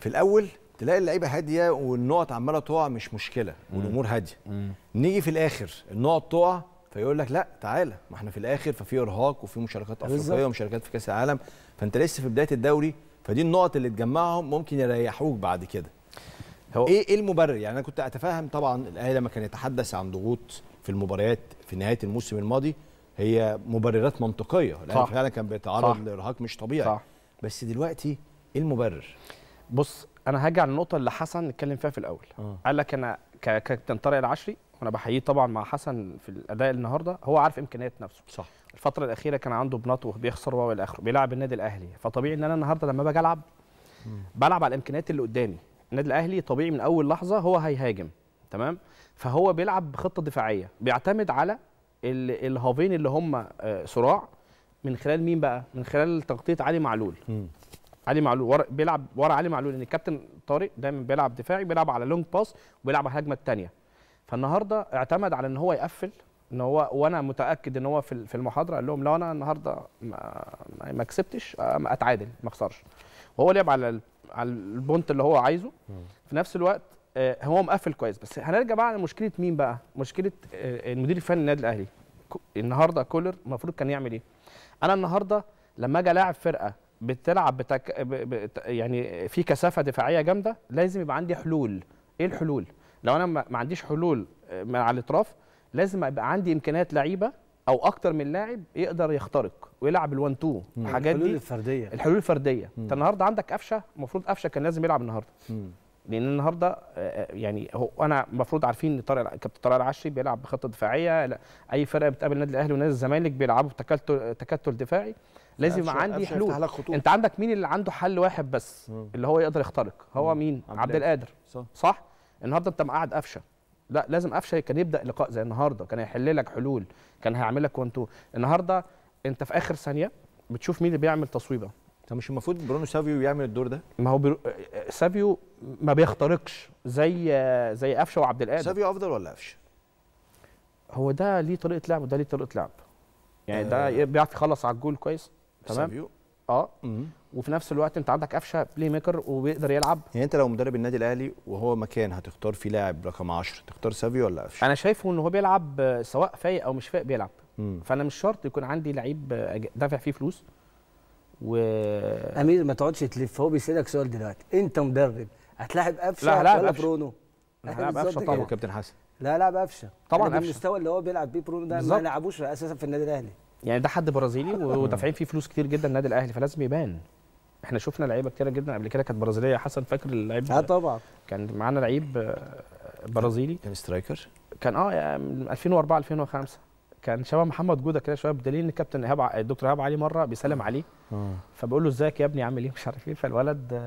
في الاول تلاقي اللعيبه هاديه والنقط عماله تقع مش مشكله والامور هاديه نيجي في الاخر النقط تقع فيقول لك لا تعالى ما احنا في الاخر ففي ارهاق وفي مشاركات افريقيه ومشاركات في كاس العالم فانت لسه في بدايه الدوري فدي النقط اللي تجمعهم ممكن يريحوك بعد كده هو ايه ايه المبرر يعني انا كنت اتفهم طبعا الاهلي لما كان يتحدث عن ضغوط في المباريات في نهايه الموسم الماضي هي مبررات منطقيه الاهلي فعلا كان بيتعرض لارهاق مش طبيعي صح. بس دلوقتي ايه المبرر بص انا هاجي على النقطه اللي حسن اتكلم فيها في الاول آه. قال لك انا كابتن طارق العشري وانا بحييه طبعا مع حسن في الاداء النهارده هو عارف امكانيات نفسه صح الفتره الاخيره كان عنده بنطوه وبيخسر وهو اخره بيلعب النادي الاهلي فطبيعي ان انا النهارده لما باجي العب بلعب على الامكانيات اللي قدامي النادي الاهلي طبيعي من اول لحظه هو هيهاجم تمام فهو بيلعب بخطه دفاعيه بيعتمد على الهافين اللي هم آه، صراع من خلال مين بقى من خلال تغطيه علي معلول م. علي معلول ورا بيلعب ورا علي معلول ان الكابتن طارق دايما بيلعب دفاعي بيلعب على لونج باس وبيلعب على الهجمه الثانيه فالنهارده اعتمد على ان هو يقفل ان هو وانا متاكد ان هو في المحاضره قال لهم لو انا النهارده ما, ما كسبتش اتعادل ما اخسرش وهو لعب على على البونت اللي هو عايزه في نفس الوقت آه، هو مقفل كويس بس هنرجع بقى لمشكله مين بقى مشكله آه، المدير الفني للنادي الاهلي النهارده كولر المفروض كان يعمل ايه انا النهارده لما اجي الاعب فرقه بتلعب بتك... بت... يعني في كثافه دفاعيه جامده لازم يبقى عندي حلول ايه الحلول لو انا ما عنديش حلول آه، على الاطراف لازم يبقى عندي امكانيات لعيبه او اكتر من لاعب يقدر يخترق ويلعب الوان تو الحاجات دي الحلول الفرديه الحلول الفرديه انت النهارده عندك قفشه المفروض قفشه كان لازم يلعب النهارده لان النهارده آه، آه، يعني هو انا المفروض عارفين ان طارق كابتن طارق العشري بيلعب بخطه دفاعيه اي فرقه بتقابل النادي الاهلي ونادي الزمالك بيلعبوا بتكتل تكتل دفاعي لازم أبشر عندي أبشر حلول انت عندك مين اللي عنده حل واحد بس مم. اللي هو يقدر يخترق هو مم. مين عبد, القادر صح, صح؟ النهارده انت مقعد قفشه لا لازم قفشه كان يبدا لقاء زي النهارده كان هيحل لك حلول كان هيعمل لك وانتو النهارده انت في اخر ثانيه بتشوف مين اللي بيعمل تصويبه طب مش المفروض برونو سافيو يعمل الدور ده؟ ما هو برو... سافيو ما بيخترقش زي زي قفشه وعبد القادر سافيو افضل ولا قفشه؟ هو ده ليه طريقه لعب وده ليه طريقه لعب يعني ده آه. بيعرف يخلص على الجول كويس تمام اه وفي نفس الوقت انت عندك قفشه بلاي ميكر وبيقدر يلعب يعني انت لو مدرب النادي الاهلي وهو مكان هتختار فيه لاعب رقم 10 تختار سافيو ولا قفشه انا شايفه ان هو بيلعب سواء فايق او مش فايق بيلعب مم. فانا مش شرط يكون عندي لعيب دافع فيه فلوس و امير ما تقعدش تلف هو بيسالك سؤال دلوقتي انت مدرب هتلاعب قفشه لا لا برونو هلاعب قفشه طبعا كابتن حسن لا لاعب قفشه طبعا قفشه المستوى اللي هو بيلعب بيه برونو ده ما لعبوش اساسا في النادي الاهلي يعني ده حد برازيلي ودافعين فيه فلوس كتير جدا النادي الاهلي فلازم يبان احنا شفنا لعيبه كتيره جدا قبل كده كانت برازيليه حسن فاكر اللعيب اه طبعا كان معانا لعيب آه، برازيلي كان سترايكر كان اه من 2004 2005 كان شبه محمد جوده كده شويه بدليل ان الكابتن ايهاب الدكتور ايهاب علي مره بيسلم آه. عليه آه. فبقول له ازيك يا ابني عامل ايه مش عارف ايه فالولد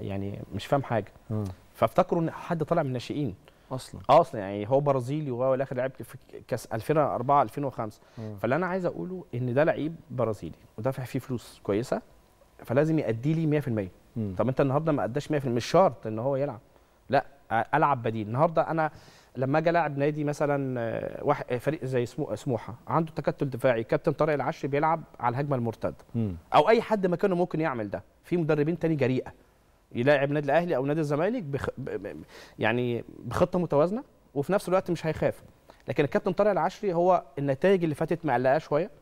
يعني مش فاهم حاجه فافتكروا ان حد طالع من الناشئين اصلا آه، اصلا يعني هو برازيلي وهو الاخر لعب في كاس 2004 2005 مم. فاللي انا عايز اقوله ان ده لعيب برازيلي ودافع فيه فلوس كويسه فلازم يأدي لي 100% طب انت النهارده ما اداش 100% مش شرط ان هو يلعب لا العب بديل النهارده انا لما اجي العب نادي مثلا آه، واحد آه، فريق زي سموحه عنده تكتل دفاعي كابتن طارق العشري بيلعب على الهجمه المرتده او اي حد مكانه ممكن يعمل ده في مدربين تاني جريئه يلاعب نادي الاهلي او نادي الزمالك بخ... ب... يعني بخطه متوازنه وفي نفس الوقت مش هيخاف لكن الكابتن طارق العشري هو النتائج اللي فاتت معلقه شويه